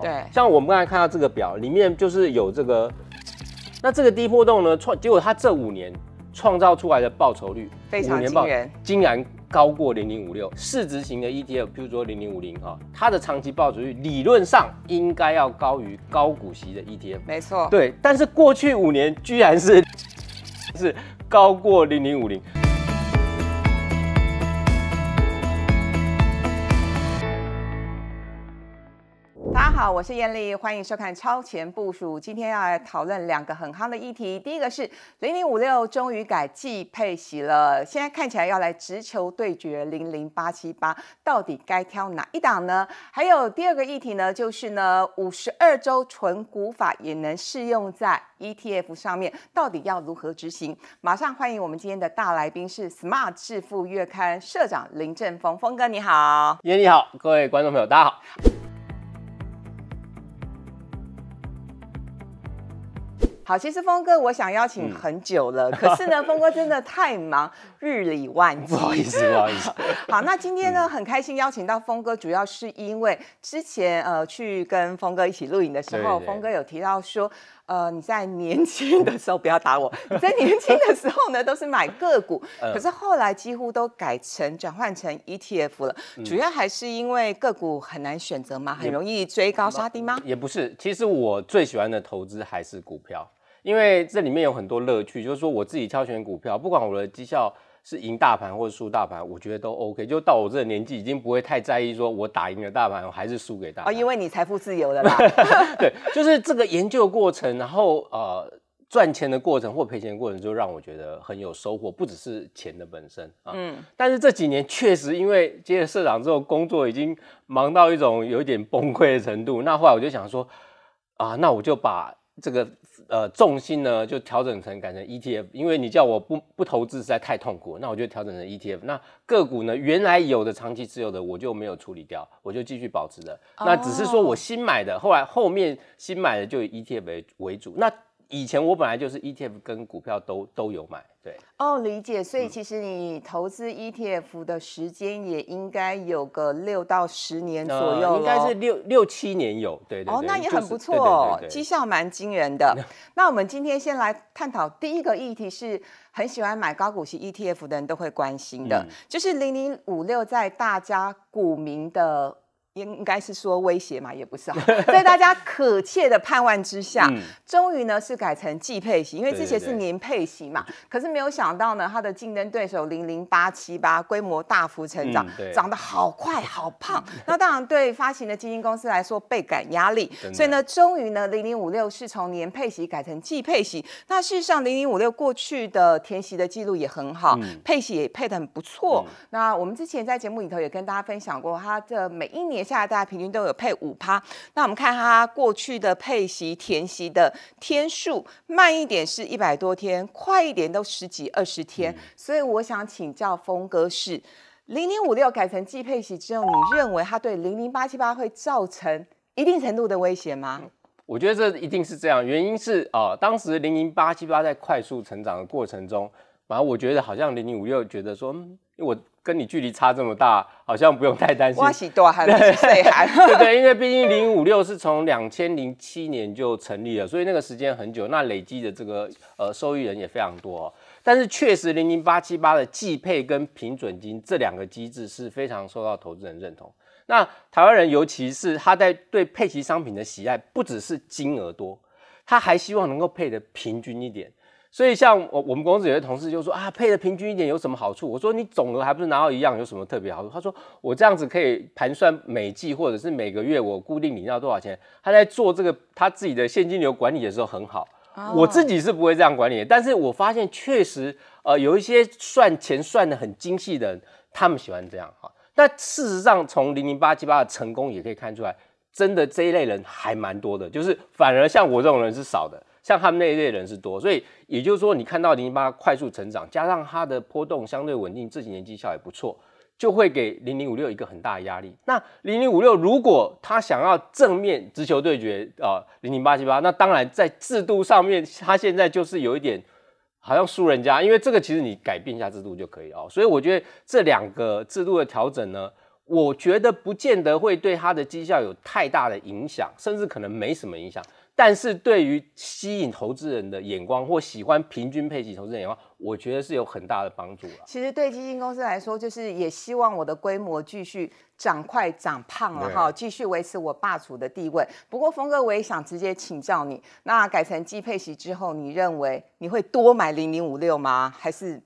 对，像我们刚才看到这个表里面，就是有这个，那这个低波动呢创，结果它这五年创造出来的报酬率非常惊人，竟然高过零零五六。市值型的 ETF，比如说零零五零啊，它的长期报酬率理论上应该要高于高股息的 ETF，没错。对，但是过去五年居然是是高过零零五零。好，我是燕丽，欢迎收看超前部署。今天要来讨论两个很夯的议题。第一个是零零五六终于改季配息了，现在看起来要来直球对决零零八七八，到底该挑哪一档呢？还有第二个议题呢，就是呢五十二周纯股法也能适用在 ETF 上面，到底要如何执行？马上欢迎我们今天的大来宾是 Smart 致富月刊社长林正峰，峰哥你好。耶，丽好，各位观众朋友，大家好。好，其实峰哥，我想邀请很久了，可是呢，峰哥真的太忙，日理万机，不好意思，不好意思。好，那今天呢，很开心邀请到峰哥，主要是因为之前呃，去跟峰哥一起录影的时候，峰哥有提到说，呃，你在年轻的时候不要打我，你在年轻的时候呢，都是买个股，可是后来几乎都改成转换成 ETF 了，主要还是因为个股很难选择吗？很容易追高杀低吗？也不是，其实我最喜欢的投资还是股票。因为这里面有很多乐趣，就是说我自己挑选股票，不管我的绩效是赢大盘或者输大盘，我觉得都 OK。就到我这个年纪，已经不会太在意说我打赢了大盘，还是输给大哦，因为你财富自由了啦。对，就是这个研究过程，然后呃赚钱的过程或赔钱过程，就让我觉得很有收获，不只是钱的本身啊。嗯，但是这几年确实因为接了社长之后，工作已经忙到一种有点崩溃的程度。那后来我就想说啊，那我就把。这个呃重心呢，就调整成改成 ETF，因为你叫我不不投资实在太痛苦，那我就调整成 ETF，那个股呢，原来有的长期持有的我就没有处理掉，我就继续保持着，那只是说我新买的，后来后面新买的就以 ETF 为主，那。以前我本来就是 ETF 跟股票都都有买，对哦，理解。所以其实你投资 ETF 的时间也应该有个六到十年左右，应该是六六七年有，对对。哦，那也很不错，绩效蛮惊人的。那我们今天先来探讨第一个议题，是很喜欢买高股息 ETF 的人都会关心的，就是零零五六在大家股民的。应该是说威胁嘛，也不是，在大家可切的盼望之下，终于呢是改成季配型，因为之前是年配型嘛，可是没有想到呢，它的竞争对手零零八七八规模大幅成长，长得好快好胖，那当然对发行的基金公司来说倍感压力，所以呢，终于呢零零五六是从年配型改成季配型，那事实上零零五六过去的填息的记录也很好，配息也配得很不错，那我们之前在节目里头也跟大家分享过，它的每一年。下在大家平均都有配五趴，那我们看它过去的配息、填息的天数，慢一点是一百多天，快一点都十几、二十天。所以我想请教峰哥，是零零五六改成季配息之后，你认为它对零零八七八会造成一定程度的威胁吗？我觉得这一定是这样，原因是啊，当时零零八七八在快速成长的过程中，反正我觉得好像零零五六觉得说。我跟你距离差这么大，好像不用太担心。我喜多汗，几岁汗？对对，因为毕竟零五六是从两千零七年就成立了，所以那个时间很久，那累积的这个呃受益人也非常多。哦。但是确实，零零八七八的计配跟平准金这两个机制是非常受到投资人认同。那台湾人，尤其是他在对配齐商品的喜爱，不只是金额多，他还希望能够配的平均一点。所以，像我我们公司有些同事就说啊，配的平均一点有什么好处？我说你总额还不是拿到一样，有什么特别好处？他说我这样子可以盘算每季或者是每个月我固定领到多少钱。他在做这个他自己的现金流管理的时候很好。我自己是不会这样管理，的，但是我发现确实，呃，有一些算钱算的很精细的人，他们喜欢这样哈。那事实上，从零零八七八的成功也可以看出来，真的这一类人还蛮多的，就是反而像我这种人是少的。像他们那一类人是多，所以也就是说，你看到零零八快速成长，加上它的波动相对稳定，这几年绩效也不错，就会给零零五六一个很大的压力。那零零五六如果他想要正面直球对决啊，零零八七八，那当然在制度上面，他现在就是有一点好像输人家，因为这个其实你改变一下制度就可以哦。所以我觉得这两个制度的调整呢，我觉得不见得会对他的绩效有太大的影响，甚至可能没什么影响。但是对于吸引投资人的眼光或喜欢平均配息投资人眼光，我觉得是有很大的帮助了。其实对基金公司来说，就是也希望我的规模继续长快、长胖了哈，继续维持我霸主的地位。不过，峰哥，我也想直接请教你，那改成低配息之后，你认为你会多买零零五六吗？还是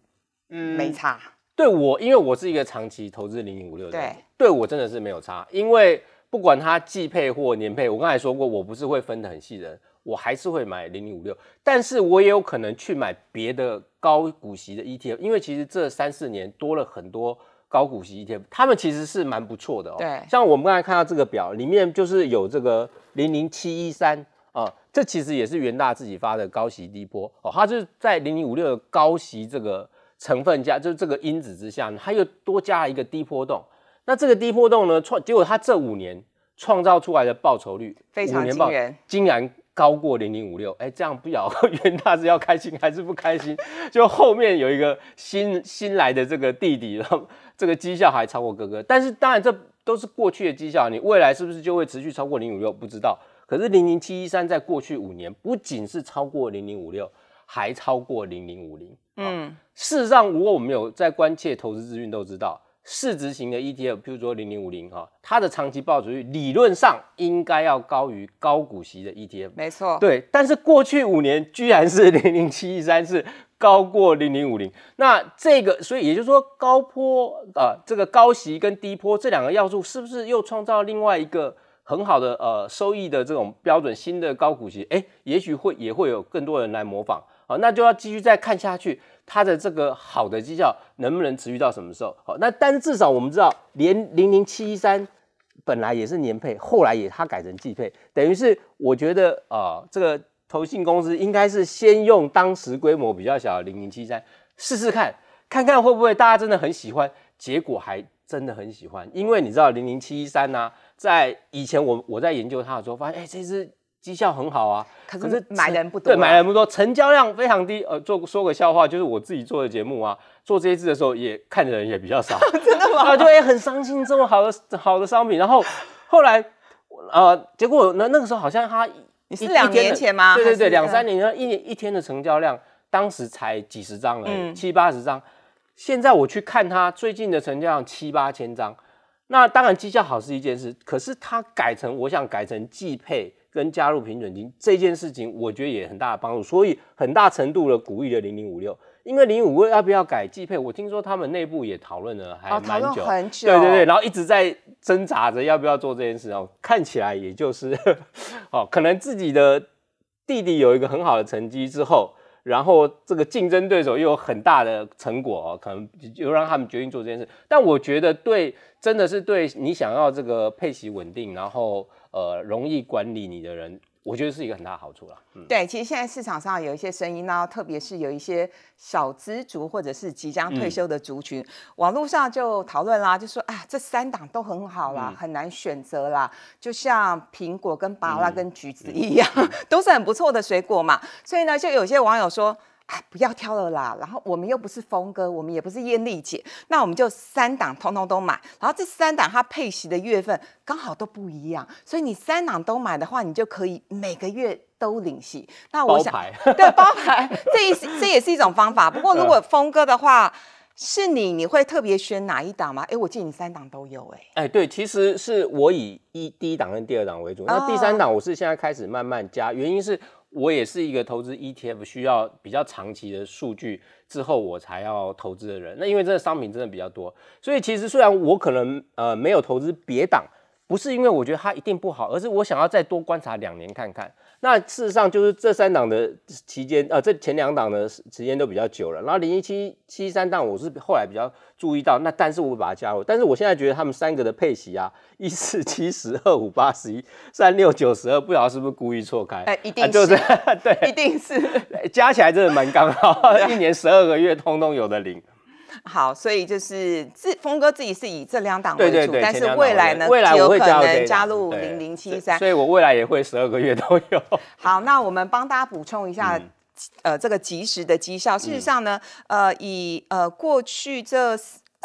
嗯，没差？对我，因为我是一个长期投资零零五六的，对我真的是没有差，因为。不管它季配或年配，我刚才说过，我不是会分得很细的，我还是会买零零五六，但是我也有可能去买别的高股息的 ETF，因为其实这三四年多了很多高股息 ETF，他们其实是蛮不错的哦。对，像我们刚才看到这个表里面就是有这个零零七一三啊，这其实也是元大自己发的高息低波哦，它就是在零零五六的高息这个成分加，就是这个因子之下，它又多加了一个低波动。那这个低波动呢，创结果它这五年创造出来的报酬率非常惊人，竟然高过零零五六。哎，这样不晓得 袁大师要开心还是不开心。就后面有一个新新来的这个弟弟，这个绩效还超过哥哥。但是当然这都是过去的绩效，你未来是不是就会持续超过零五六？不知道。可是零零七一三在过去五年不仅是超过零零五六，还超过零零五零。嗯，事实上如果我们有在关切投资资讯都知道。市值型的 ETF，譬如说零零五零哈，它的长期报酬率理论上应该要高于高股息的 ETF，没错，对。但是过去五年居然是 零零七一三是高过零零五零，那这个所以也就是说高坡啊，这个高息跟低坡这两个要素是不是又创造另外一个很好的呃收益的这种标准新的高股息？哎，也许会也会有更多人来模仿啊，那就要继续再看下去。它的这个好的绩效能不能持续到什么时候？好，那但至少我们知道，连零零七一三本来也是年配，后来也它改成季配，等于是我觉得啊，这个投信公司应该是先用当时规模比较小的零零七三试试看，看看会不会大家真的很喜欢，结果还真的很喜欢，因为你知道零零七一三呢，在以前我我在研究它的时候发现，哎，这只绩效很好啊，可是买人不多，对买人不多，成交量非常低。呃，做说个笑话，就是我自己做的节目啊，做这一次的时候也看的人也比较少，真的吗？啊，对，很伤心，这么好的好的商品。然后后来，呃，结果那那个时候好像他，你是两年前吗？对对对，两三年，然后一年一天的成交量当时才几十张了，七八十张。现在我去看他最近的成交量七八千张，那当然绩效好是一件事，可是他改成我想改成寄配。跟加入平准金这件事情，我觉得也很大的帮助，所以很大程度的鼓励了零零五六。因为零五六要不要改计配，我听说他们内部也讨论了，还蛮久，对对对，然后一直在挣扎着要不要做这件事哦。看起来也就是，哦，可能自己的弟弟有一个很好的成绩之后。然后这个竞争对手又有很大的成果，可能就让他们决定做这件事。但我觉得，对，真的是对你想要这个配齐稳定，然后呃容易管理你的人。我觉得是一个很大的好处啦。对，其实现在市场上有一些声音呢，特别是有一些小资族或者是即将退休的族群，网络上就讨论啦，就说啊，这三档都很好啦，很难选择啦，就像苹果跟芭拉跟橘子一样，都是很不错的水果嘛。所以呢，就有些网友说。哎，不要挑了啦。然后我们又不是峰哥，我们也不是艳丽姐，那我们就三档通通都买。然后这三档它配息的月份刚好都不一样，所以你三档都买的话，你就可以每个月都领息。那我想，对，包牌，这这也是一种方法。不过如果峰哥的话，是你，你会特别选哪一档吗？哎，我建议三档都有。哎，哎，对，其实是我以一第一档跟第二档为主，那第三档我是现在开始慢慢加，原因是。我也是一个投资 ETF 需要比较长期的数据之后我才要投资的人。那因为这个商品真的比较多，所以其实虽然我可能呃没有投资别档。不是因为我觉得它一定不好，而是我想要再多观察两年看看。那事实上就是这三档的期间，呃，这前两档的时间都比较久了。然后零一七七三档，我是后来比较注意到。那但是我把它加入，但是我现在觉得他们三个的配息啊，一四七十二五八十一三六九十二，不知道是不是故意错开？哎，一定就是 对，一定是加起来真的蛮刚好，一年十二个月通通有的零。好，所以就是自峰哥自己是以这两档为主，但是未来呢，未来有可能加入零零七三，所以我未来也会十二个月都有。好，那我们帮大家补充一下，呃，这个及时的绩效，事实上呢，呃，以呃过去这。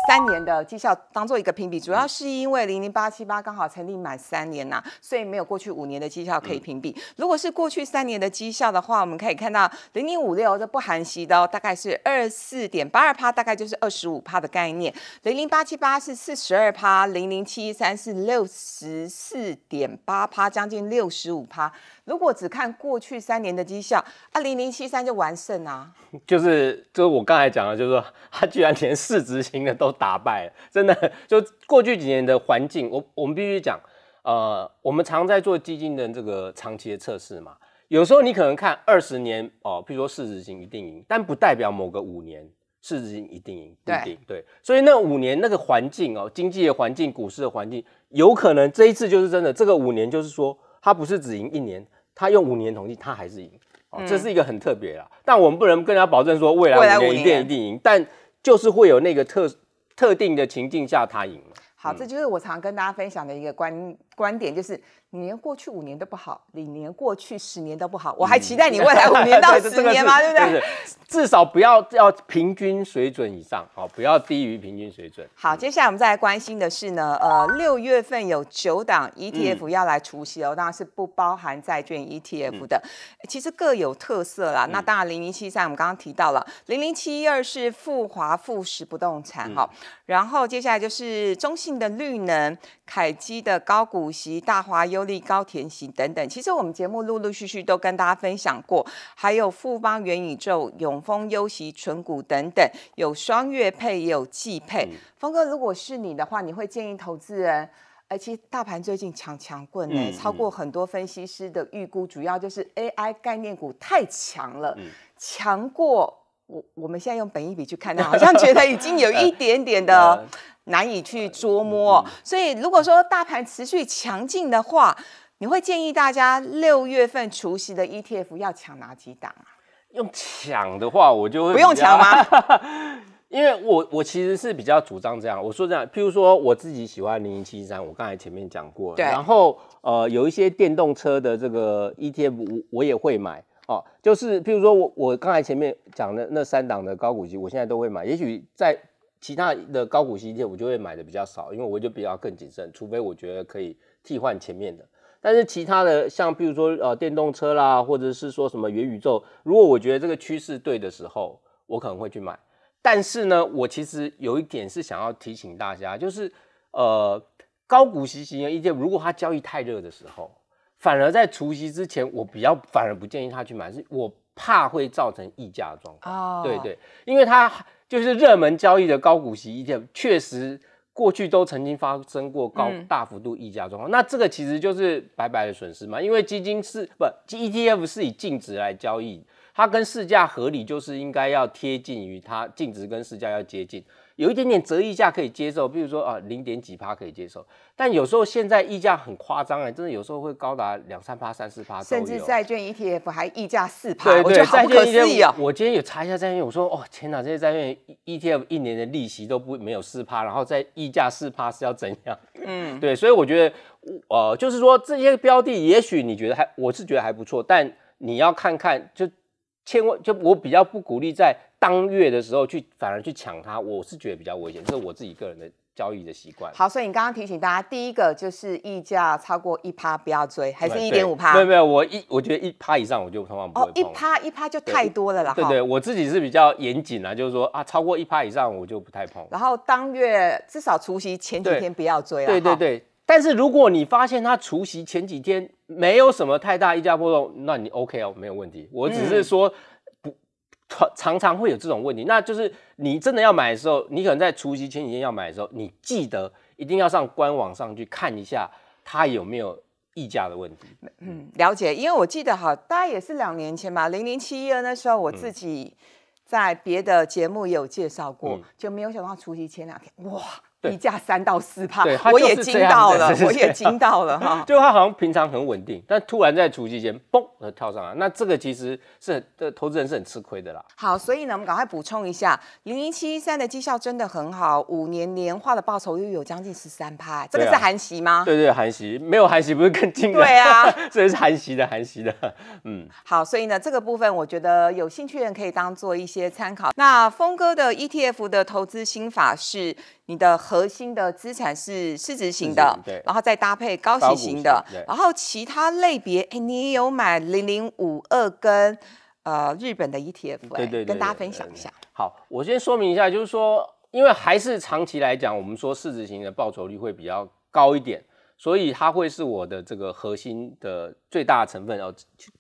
三年的绩效当做一个评比，主要是因为零零八七八刚好成立满三年呐，所以没有过去五年的绩效可以评比。如果是过去三年的绩效的话，我们可以看到零零五六这不含息的大概是二四点八二趴，大概就是二十五趴的概念。零零八七八是四十二趴，零零七三是六十四点八趴，将近六十五趴。如果只看过去三年的绩效，二零零七三就完胜啊！就是就是我刚才讲的，就是说他居然连市值型的都打败了，真的。就过去几年的环境，我我们必须讲，呃，我们常在做基金的这个长期的测试嘛。有时候你可能看二十年哦，譬如说市值型一定赢，但不代表某个五年市值型一定赢，不一定。对，所以那五年那个环境哦，经济的环境、股市的环境，有可能这一次就是真的，这个五年就是说它不是只赢一年。他用五年统计，他还是赢，哦，这是一个很特别的。但我们不能跟他保证说未来五年一定一定赢，但就是会有那个特特定的情境下他赢好，这就是我常跟大家分享的一个观观点，就是。你连过去五年都不好，你连过去十年都不好，我还期待你未来五年到 十年吗？对不对？至少不要要平均水准以上，好，不要低于平均水准。好，接下来我们再来关心的是呢，呃，六月份有九档 ETF 要来除息哦，当然是不包含债券 ETF 的，其实各有特色啦。那当然，零零七三我们刚刚提到了，零零七二是富华富时不动产哈，然后接下来就是中信的绿能，凯基的高股息，大华优。优利高、田型等等，其实我们节目陆陆续续都跟大家分享过，还有富邦元宇宙、永丰优息纯股等等，有双月配，也有季配。峰哥，如果是你的话，你会建议投资人？而且大盘最近强强棍呢，超过很多分析师的预估，主要就是 AI 概念股太强了，强过我我们现在用本一笔去看它，好像觉得已经有一 点点的。难以去捉摸，所以如果说大盘持续强劲的话，你会建议大家六月份除夕的 ETF 要抢哪几档啊？用抢的话，我就会不用抢吗？因为我我其实是比较主张这样，我说这样，譬如说我自己喜欢零零七三，我刚才前面讲过，对。然后呃，有一些电动车的这个 ETF，我我也会买哦，就是譬如说我我刚才前面讲的那三档的高股息，我现在都会买，也许在。其他的高股息一些，我就会买的比较少，因为我就比较更谨慎，除非我觉得可以替换前面的。但是其他的像，比如说呃电动车啦，或者是说什么元宇宙，如果我觉得这个趋势对的时候，我可能会去买。但是呢，我其实有一点是想要提醒大家，就是呃高股息型的一些，如果它交易太热的时候，反而在除夕之前，我比较反而不建议他去买，是我。怕会造成溢价状况啊，对对，因为它就是热门交易的高股息 ETF，确实过去都曾经发生过高大幅度溢价状况，那这个其实就是白白的损失嘛，因为基金是不 ETF 是以净值来交易，它跟市价合理就是应该要贴近于它净值跟市价要接近。有一点点折溢价可以接受，比如说啊零点几趴可以接受，但有时候现在溢价很夸张哎，真的有时候会高达两三趴、三四趴，甚至债券 ETF 还溢价四趴，我觉得好不可思议啊！我今天有查一下债券，我说哦天哪，这些债券 ETF 一年的利息都不没有四趴，然后再溢价四趴是要怎样？嗯，对，所以我觉得呃，就是说这些标的，也许你觉得还，我是觉得还不错，但你要看看就。千万就我比较不鼓励在当月的时候去，反而去抢它，我是觉得比较危险，这是我自己个人的交易的习惯。好，所以你刚刚提醒大家，第一个就是溢价超过一趴不要追，还是一点五趴？没有没有，我一我觉得一趴以上我就通常不会碰。哦，一趴一趴就太多了啦。对对，我自己是比较严谨啊，就是说啊，超过一趴以上我就不太碰。然后当月至少除夕前几天不要追啊。对对对。但是如果你发现它除夕前几天没有什么太大溢价波动，那你 OK 哦，没有问题。我只是说，不，常常会有这种问题。那就是你真的要买的时候，你可能在除夕前几天要买的时候，你记得一定要上官网上去看一下它有没有溢价的问题。嗯，了解。因为我记得哈，大概也是两年前吧，零零七一二那时候，我自己在别的节目有介绍过，就没有想到除夕前两天，哇！一价三到四帕，我也惊到了，我也惊到了哈。就他好像平常很稳定，但突然在除夕间，嘣，跳上来，那这个其实是的投资人是很吃亏的啦。好，所以呢，我们赶快补充一下，零零七一三的绩效真的很好，五年年化的报酬又有将近十三帕，这个是韩息吗？对对，韩息，没有韩息不是更惊人？对啊，这 是韩息的，韩息的，嗯。好，所以呢，这个部分我觉得有兴趣的人可以当做一些参考。那峰哥的 ETF 的投资心法是你的。核心的资产是市值型的，对，然后再搭配高息型的，然后其他类别，哎，你有买零零五二跟呃日本的 ETF，对对，跟大家分享一下。好，我先说明一下，就是说，因为还是长期来讲，我们说市值型的报酬率会比较高一点。所以它会是我的这个核心的最大的成分哦，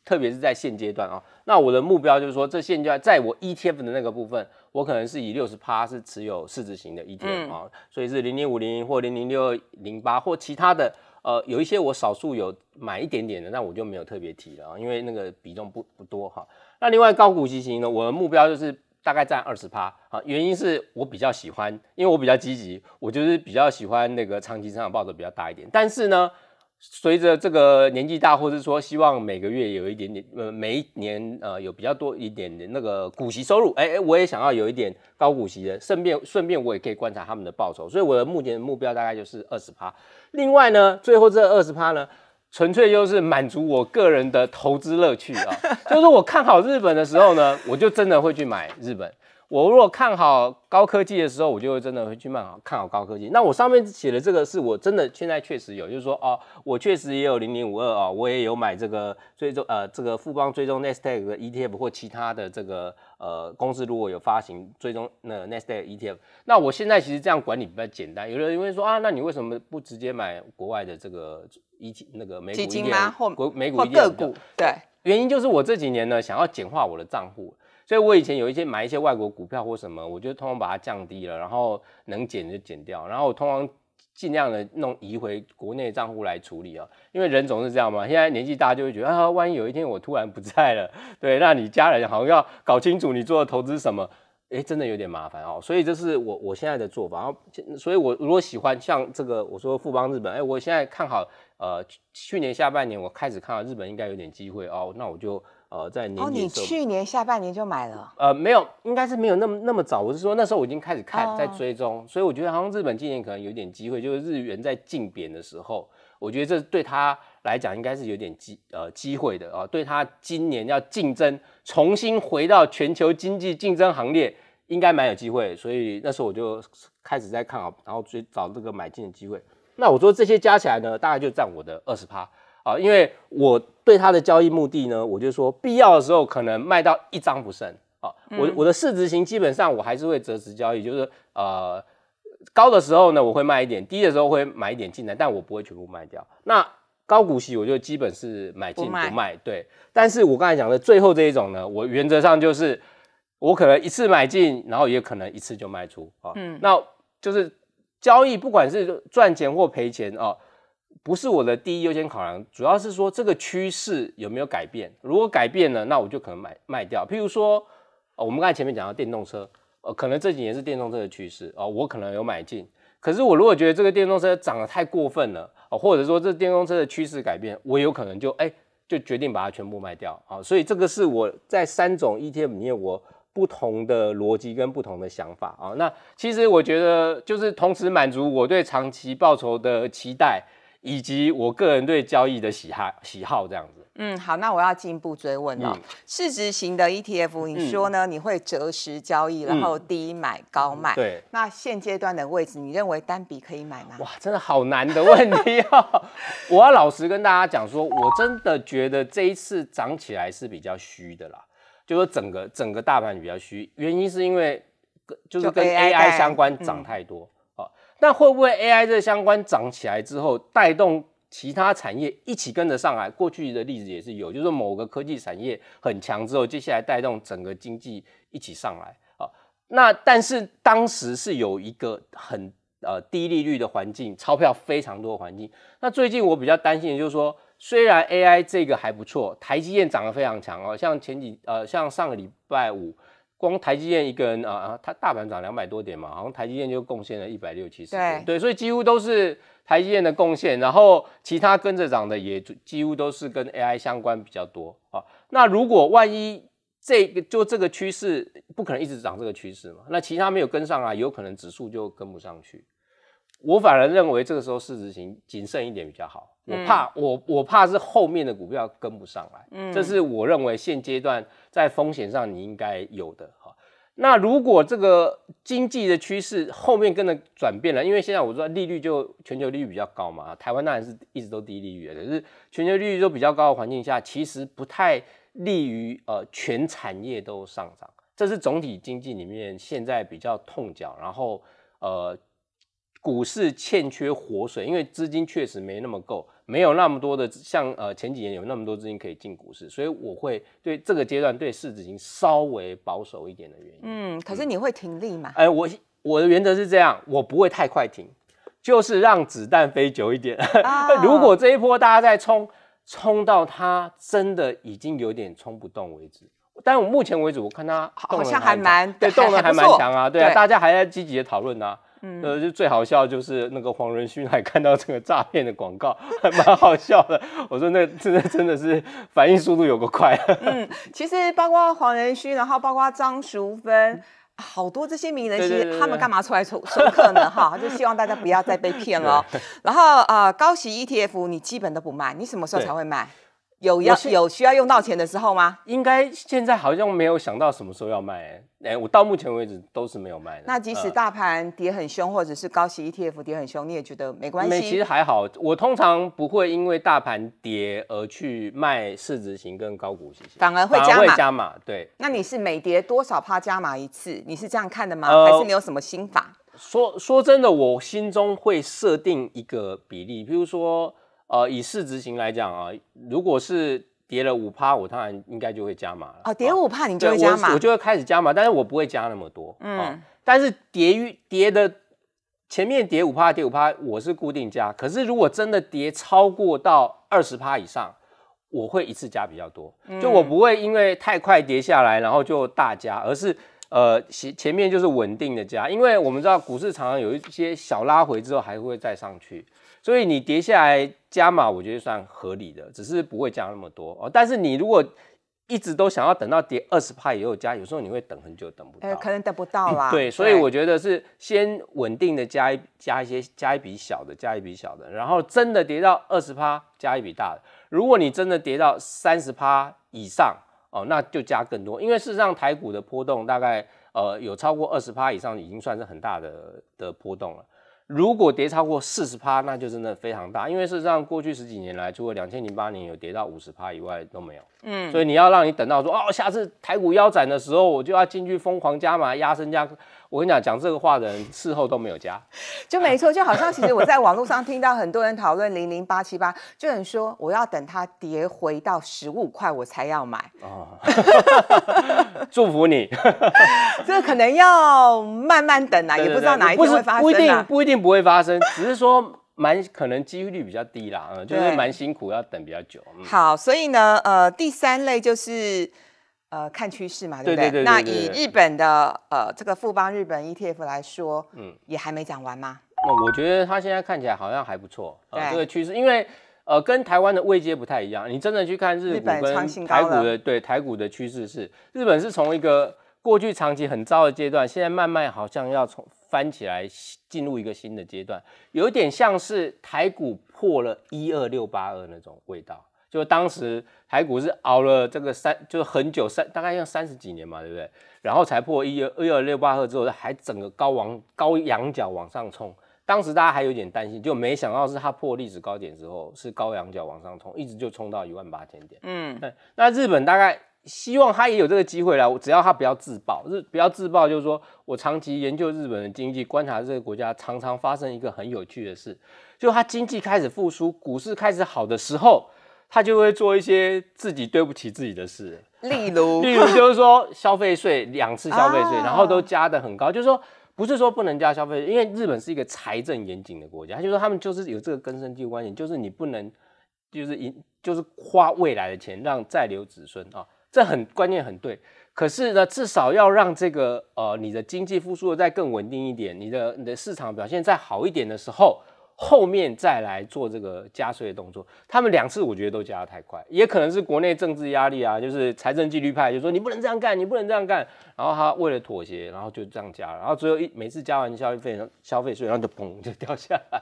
特别是在现阶段啊。那我的目标就是说，这现段在我 ETF 的那个部分，我可能是以六十趴是持有市值型的 ETF 啊，所以是零零五零或零零六零八或其他的。呃，有一些我少数有买一点点的，那我就没有特别提了啊，因为那个比重不不多哈。那另外高股息型呢，我的目标就是。大概占二十趴啊，原因是我比较喜欢，因为我比较积极，我就是比较喜欢那个长期增长报酬比较大一点。但是呢，随着这个年纪大，或者说希望每个月有一点点，呃，每一年呃有比较多一点的那个股息收入，哎哎，我也想要有一点高股息的，顺便顺便我也可以观察他们的报酬。所以我的目前的目标大概就是二十趴。另外呢，最后这二十趴呢。纯粹就是满足我个人的投资乐趣啊！就是我看好日本的时候呢，我就真的会去买日本；我如果看好高科技的时候，我就真的会去买好看好高科技。那我上面写的这个是我真的现在确实有，就是说哦，我确实也有零零五二啊，我也有买这个最终呃这个富邦追踪纳斯达克 ETF 或其他的这个呃公司如果有发行最终那 NEST ETF，那我现在其实这样管理比较简单。有的人会说啊，那你为什么不直接买国外的这个？一及那个美股一点或个股对，原因就是我这几年呢，想要简化我的账户，所以我以前有一些买一些外国股票或什么，我就通常把它降低了，然后能减就减掉，然后我通常尽量的弄移回国内账户来处理啊，因为人总是这样嘛，现在年纪大就会觉得啊，万一有一天我突然不在了，对，那你家人好像要搞清楚你做的投资什么，哎，真的有点麻烦哦，所以这是我我现在的做法，然后所以我如果喜欢像这个我说富邦日本，哎，我现在看好。呃，去年下半年我开始看，到日本应该有点机会哦，那我就呃在年底哦，你去年下半年就买了？呃，没有，应该是没有那么那么早。我是说那时候我已经开始看，在追踪，所以我觉得好像日本今年可能有点机会，就是日元在竞贬的时候，我觉得这对他来讲应该是有点机呃机会的啊，对他今年要竞争重新回到全球经济竞争行列，应该蛮有机会。所以那时候我就开始在看好，然后追找这个买进的机会。那我说这些加起来呢，大概就占我的二十趴啊，因为我对它的交易目的呢，我就说必要的时候可能卖到一张不剩啊。我我的市值型基本上我还是会择时交易，就是呃高的时候呢我会卖一点，低的时候会买一点进来，但我不会全部卖掉。那高股息我就基本是买进不卖，对。但是我刚才讲的最后这一种呢，我原则上就是我可能一次买进，然后也可能一次就卖出啊。嗯，那就是。交易不管是赚钱或赔钱啊，不是我的第一优先考量，主要是说这个趋势有没有改变。如果改变了，那我就可能买卖掉。譬如说，我们刚才前面讲到电动车，呃，可能这几年是电动车的趋势哦，我可能有买进。可是我如果觉得这个电动车涨得太过分了哦，或者说这电动车的趋势改变，我有可能就哎就决定把它全部卖掉啊。所以这个是我在三种 ETF 里面我。不同的逻辑跟不同的想法啊，那其实我觉得就是同时满足我对长期报酬的期待，以及我个人对交易的喜好喜好这样子。嗯，好，那我要进一步追问了。市值型的 ETF，你说呢？你会择时交易，然后低买高卖。对。那现阶段的位置，你认为单笔可以买吗？哇，真的好难的问题。我要老实跟大家讲说，我真的觉得这一次涨起来是比较虚的啦。就是整个整个大盘比较虚，原因是因为跟就是跟 AI 相关涨太多啊。那会不会 AI 这相关涨起来之后，带动其他产业一起跟着上来？过去的例子也是有，就是某个科技产业很强之后，接下来带动整个经济一起上来啊。那但是当时是有一个很呃低利率的环境，钞票非常多的环境。那最近我比较担心，的就是说。虽然 A I 这个还不错，台积电涨得非常强哦，像前几呃，像上个礼拜五，光台积电一人啊，它大盘涨两百多点嘛，好像台积电就贡献了一百六七十点，对，所以几乎都是台积电的贡献，然后其他跟着涨的也几乎都是跟 A I 相关比较多啊。那如果万一这个就这个趋势，不可能一直涨这个趋势嘛，那其他没有跟上啊，有可能指数就跟不上去。我反而认为这个时候市值型谨慎一点比较好。我怕我我怕是后面的股票跟不上来，嗯，这是我认为现阶段在风险上你应该有的哈。那如果这个经济的趋势后面跟着转变了，因为现在我道利率就全球利率比较高嘛，台湾当然是一直都低利率，可是全球利率都比较高的环境下，其实不太利于呃全产业都上涨，这是总体经济里面现在比较痛脚，然后呃股市欠缺活水，因为资金确实没那么够。没有那么多的像呃前几年有那么多资金可以进股市，所以我会对这个阶段对市值经稍微保守一点的原因。嗯，可是你会停利吗？哎，我我的原则是这样，我不会太快停，就是让子弹飞久一点。如果这一波大家在冲冲到它真的已经有点冲不动为止，但我目前为止我看它好像还蛮对，动的还蛮强啊，对啊，大家还在积极的讨论呢。呃，就最好笑就是那个黄仁勋还看到这个诈骗的广告，还蛮好笑的。我说那真的真的是反应速度有个快。嗯，其实包括黄仁勋，然后包括张淑芬，好多这些名人，其实他们干嘛出来说说客呢？哈，就希望大家不要再被骗了。然后呃，高息 ETF 你基本都不卖，你什么时候才会卖？有要有需要用到钱的时候吗？应该现在好像没有想到什么时候要卖。哎，我到目前为止都是没有卖的。那即使大盘跌很凶，或者是高息 ETF 跌很凶，你也觉得没关系？其实还好，我通常不会因为大盘跌而去卖市值型跟高股息型，反而会加码。加码对。那你是每跌多少趴加码一次？你是这样看的吗？还是你有什么心法？说说真的，我心中会设定一个比例，比如说。呃，以市值型来讲啊，如果是跌了五趴，我当然应该就会加码了。哦，跌五趴，你就会加码，我就会开始加码，但是我不会加那么多。嗯，但是跌跌的前面跌五趴，跌五趴，我是固定加。可是如果真的跌超过到二十趴以上，我会一次加比较多。就我不会因为太快跌下来，然后就大加，而是呃前前面就是稳定的加，因为我们知道股市常常有一些小拉回之后还会再上去。所以你跌下来加码，我觉得算合理的，只是不会加那么多哦。但是你如果一直都想要等到跌二十趴以后加，有时候你会等很久，等不到，可能等不到啦。对，所以我觉得是先稳定的加一加一些，加一笔小的，加一笔小的，然后真的跌到二十趴加一笔大的。如果你真的跌到三十趴以上哦，那就加更多，因为事实上台股的波动大概呃有超过二十趴以上，已经算是很大的的波动了。如果跌超过四十趴，那就真的非常大，因为事实上过去十几年来，除了两千零八年有跌到五十趴以外，都没有。嗯，所以你要让你等到说哦，下次台股腰斩的时候，我就要进去疯狂加码压身价。我跟你讲，讲这个话的人事后都没有加，就没错。就好像其实我在网络上听到很多人讨论零零八七八，就很说我要等它跌回到十五块我才要买。啊，祝福你。这可能要慢慢等啦，也不知道哪一天会发生，不一定，不一定。不会发生，只是说蛮可能几率比较低啦，嗯，就是蛮辛苦要等比较久。好，所以呢，呃，第三类就是呃看趋势嘛，对不对？那以日本的呃这个富邦日本 ETF 来说，嗯，也还没讲完吗？那我觉得它现在看起来好像还不错，这个趋势，因为呃跟台湾的位阶不太一样，你真的去看日股跟台股的，对台股的趋势是，日本是从一个过去长期很糟的阶段，现在慢慢好像要从。翻起来进入一个新的阶段，有点像是台股破了一二六八二那种味道，就当时台股是熬了这个三，就是很久三，大概要三十几年嘛，对不对？然后才破一二一二六八二之后，还整个高往高羊角往上冲，当时大家还有点担心，就没想到是它破历史高点之后是高羊角往上冲，一直就冲到一万八千点，嗯，那日本大概。希望他也有这个机会啦。我只要他不要自爆，日不要自爆，就是说我长期研究日本的经济，观察这个国家常常发生一个很有趣的事，就他经济开始复苏，股市开始好的时候，他就会做一些自己对不起自己的事。例如，例如就是说消费税两次消费税，然后都加的很高，就是说不是说不能加消费因为日本是一个财政严谨的国家，就是说他们就是有这个根深蒂固关系，就是你不能就是一就是花未来的钱让再留子孙啊。这很观念很对。可是呢，至少要让这个呃，你的经济复苏再更稳定一点，你的你的市场表现再好一点的时候。后面再来做这个加税的动作，他们两次我觉得都加的太快，也可能是国内政治压力啊，就是财政纪律派就说你不能这样干，你不能这样干，然后他为了妥协，然后就这样加，然后最后一每次加完消费费消费税，然后就砰就掉下来。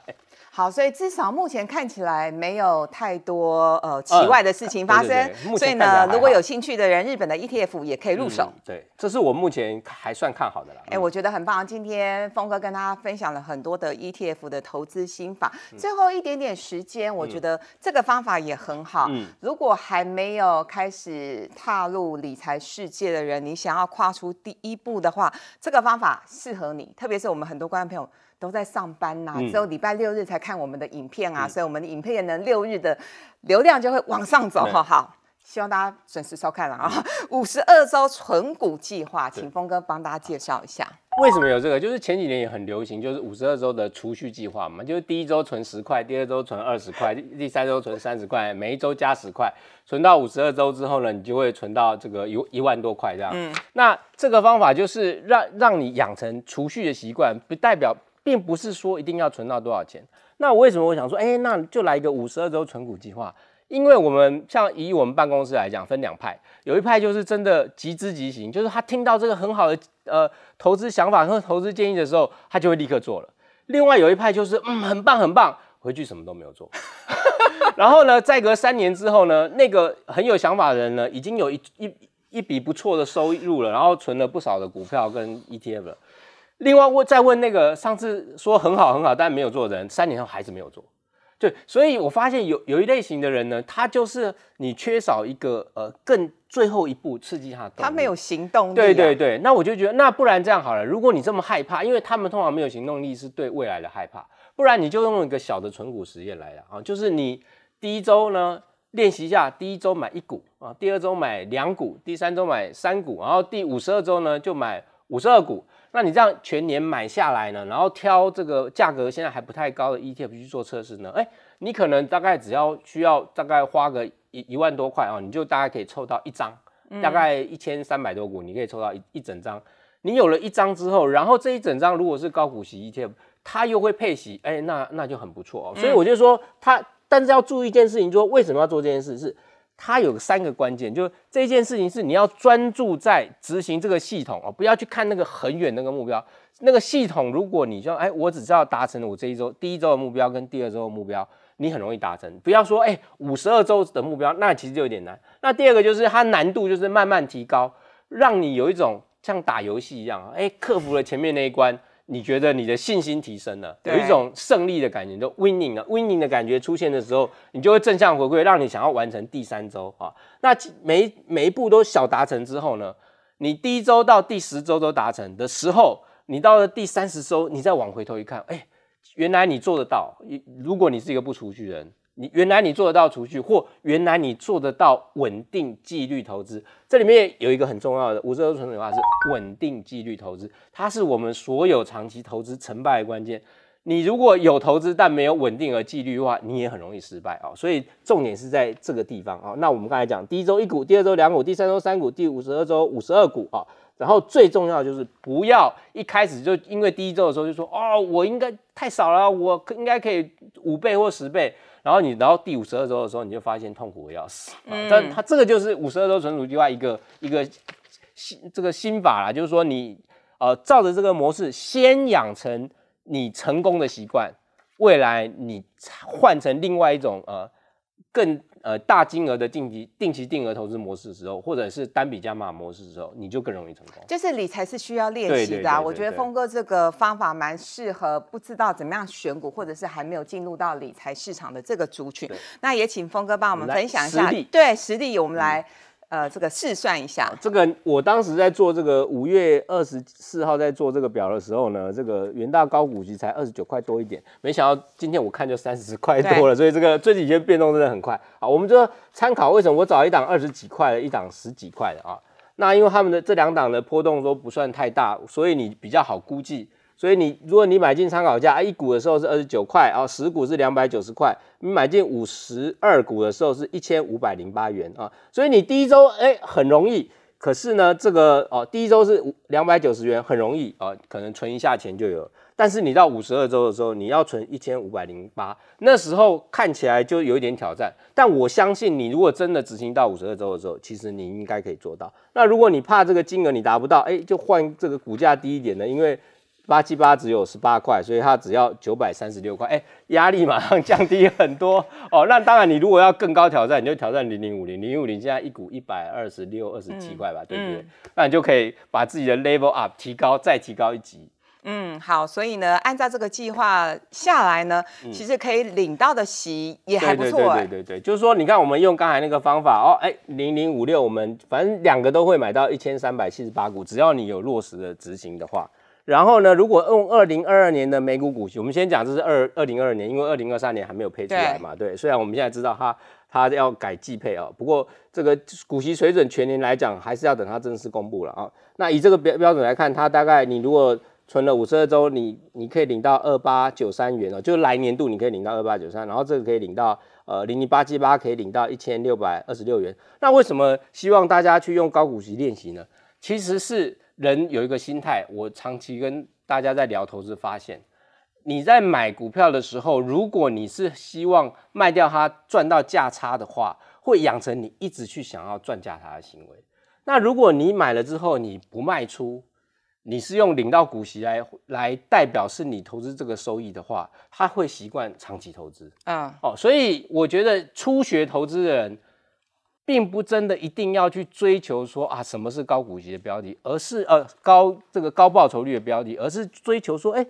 好，所以至少目前看起来没有太多呃奇怪的事情发生。所以呢，如果有兴趣的人，日本的 ETF 也可以入手。对，这是我目前还算看好的了。哎，我觉得很棒，今天峰哥跟大家分享了很多的 ETF 的投资心法最后一点点时间，我觉得这个方法也很好。如果还没有开始踏入理财世界的人，你想要跨出第一步的话，这个方法适合你。特别是我们很多观众朋友都在上班呐，只有礼拜六日才看我们的影片啊，所以我们的影片呢六日的流量就会往上走。好。希望大家准时收看了啊！五十二周存股计划，请峰哥帮大家介绍一下。为什么有这个？就是前几年也很流行，就是五十二周的储蓄计划嘛，就是第一周存十块，第二周存二十块，第三周存三十块，每一周加十块，存到五十二周之后呢，你就会存到这个一一万多块这样。嗯，那这个方法就是让让你养成储蓄的习惯，不代表并不是说一定要存到多少钱。那为什么我想说，哎，那就来一个五十二周存股计划？因为我们像以我们办公室来讲，分两派，有一派就是真的集资集行，就是他听到这个很好的呃投资想法和投资建议的时候，他就会立刻做了。另外有一派就是嗯，很棒很棒，回去什么都没有做。然后呢，再隔三年之后呢，那个很有想法的人呢，已经有一一一笔不错的收入了，然后存了不少的股票跟 ETF 了。另外问再问那个上次说很好很好但没有做的人，三年后还是没有做。对，所以我发现有有一类型的人呢，他就是你缺少一个呃更最后一步刺激他的他没有行动力。对对对，那我就觉得那不然这样好了，如果你这么害怕，因为他们通常没有行动力，是对未来的害怕。不然你就用一个小的存股实验来了啊，就是你第一周呢练习一下，第一周买一股啊，第二周买两股，第三周买三股，然后第五十二周呢就买。五十二股，那你这样全年买下来呢，然后挑这个价格现在还不太高的 ETF 去做测试呢？哎，你可能大概只要需要大概花个一一万多块啊，你就大概可以凑到一张，大概一千三百多股，你可以凑到一一整张。你有了一张之后，然后这一整张如果是高股息 ETF，它又会配息，哎，那那就很不错哦。所以我就说它，但是要注意一件事情，就是为什么要做这件事是？它有三个关键，就是这件事情是你要专注在执行这个系统哦，不要去看那个很远那个目标。那个系统，如果你就哎，我只知道达成我这一周第一周的目标跟第二周的目标，你很容易达成。不要说哎，五十二周的目标，那其实就有点难。那第二个就是它难度就是慢慢提高，让你有一种像打游戏一样，哎，克服了前面那一关。你觉得你的信心提升了，有一种胜利的感觉，就 winning 了 winning 的感觉出现的时候，你就会正向回馈，让你想要完成第三周啊。那每每一步都小达成之后呢，你第一周到第十周都达成的时候，你到了第三十周，你再往回头一看，哎，原来你做得到。如果你是一个不出去人。你原来你做得到储蓄，或原来你做得到稳定纪律投资，这里面有一个很重要的五十二周存的话是稳定纪律投资，它是我们所有长期投资成败的关键。你如果有投资但没有稳定而纪律的话，你也很容易失败啊。所以重点是在这个地方啊。那我们刚才讲第一周一股，第二周两股，第三周三股，第五十二周五十二股啊。然后最重要就是不要一开始就因为第一周的时候就说哦，我应该太少了，我应该可以五倍或十倍。然后你，然后第五十二周的时候，你就发现痛苦的要死啊！但他这个就是五十二周存储计划一个一个心这个心法啦，就是说你呃照着这个模式，先养成你成功的习惯，未来你换成另外一种呃更。呃，大金额的定期、定期定额投资模式的时候，或者是单笔加码模式的时候，你就更容易成功。就是理财是需要练习的，我觉得峰哥这个方法蛮适合不知道怎么样选股，或者是还没有进入到理财市场的这个族群。那也请峰哥帮我们分享一下，对实力，我们来。呃，这个试算一下，这个我当时在做这个五月二十四号在做这个表的时候呢，这个元大高股息才二十九块多一点，没想到今天我看就三十块多了，所以这个最近一些变动真的很快。好，我们就参考为什么我找一档二十几块的，一档十几块的啊？那因为他们的这两档的波动都不算太大，所以你比较好估计。所以你如果你买进参考价啊，一股的时候是二十九块啊，十股是两百九十块。你买进五十二股的时候是一千五百零八元啊。所以你第一周哎很容易，可是呢这个哦第一周是两百九十元很容易啊，可能存一下钱就有但是你到五十二周的时候，你要存一千五百零八，那时候看起来就有一点挑战。但我相信你如果真的执行到五十二周的时候，其实你应该可以做到。那如果你怕这个金额你达不到，哎，就换这个股价低一点的，因为。八七八只有十八块，所以它只要九百三十六块，哎，压力马上降低很多 哦。那当然，你如果要更高挑战，你就挑战零零五零，零五零现在一股一百二十六二十七块吧，对不对？那你就可以把自己的 level up 提高再提高一级。嗯，好，所以呢，按照这个计划下来呢，其实可以领到的息也还不错。对对对，就是说，你看我们用刚才那个方法哦，哎，零零五六，我们反正两个都会买到一千三百七十八股，只要你有落实的执行的话。然后呢？如果用二零二二年的美股股息，我们先讲这是二二零二二年，因为二零二三年还没有配出来嘛。对，虽然我们现在知道它它要改季配哦，不过这个股息水准全年来讲，还是要等它正式公布了啊。那以这个标标准来看，它大概你如果存了五十二周，你你可以领到二八九三元哦，就是来年度你可以领到二八九三，然后这个可以领到呃零零八七八可以领到一千六百二十六元。那为什么希望大家去用高股息练习呢？其实是。人有一个心态，我长期跟大家在聊投资，发现你在买股票的时候，如果你是希望卖掉它赚到价差的话，会养成你一直去想要赚价差的行为。那如果你买了之后你不卖出，你是用领到股息来来代表是你投资这个收益的话，他会习惯长期投资。啊，哦，所以我觉得初学投资人。并不真的一定要去追求说啊什么是高股息的标的，而是呃高这个高报酬率的标的，而是追求说，哎，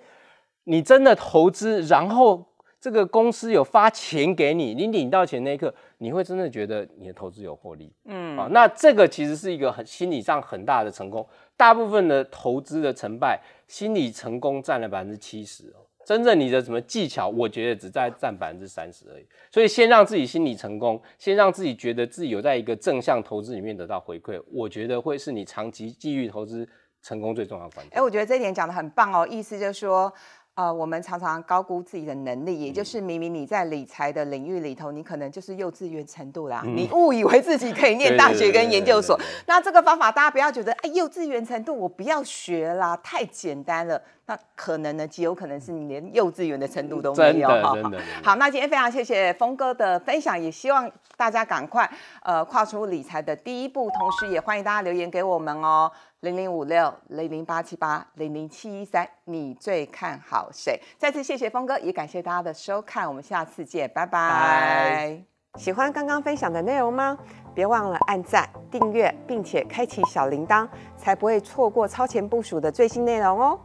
你真的投资，然后这个公司有发钱给你，你领到钱那一刻，你会真的觉得你的投资有获利，嗯啊，那这个其实是一个很心理上很大的成功，大部分的投资的成败，心理成功占了百分之七十哦。真正你的什么技巧，我觉得只在占百分之三十而已。所以先让自己心理成功，先让自己觉得自己有在一个正向投资里面得到回馈，我觉得会是你长期继遇投资成功最重要的关键。哎，我觉得这点讲的很棒哦，意思就是说，呃，我们常常高估自己的能力，也就是明明你在理财的领域里头，你可能就是幼稚园程度啦，你误以为自己可以念大学跟研究所。那这个方法大家不要觉得，哎，幼稚园程度我不要学啦，太简单了。那可能呢，极有可能是你连幼稚园的程度都没有哈。好，那今天非常谢谢峰哥的分享，也希望大家赶快呃跨出理财的第一步，同时也欢迎大家留言给我们哦，零零五六零零八七八零零七一三，你最看好谁？再次谢谢峰哥，也感谢大家的收看，我们下次见，拜拜。喜欢刚刚分享的内容吗？别忘了按赞、订阅，并且开启小铃铛，才不会错过超前部署的最新内容哦。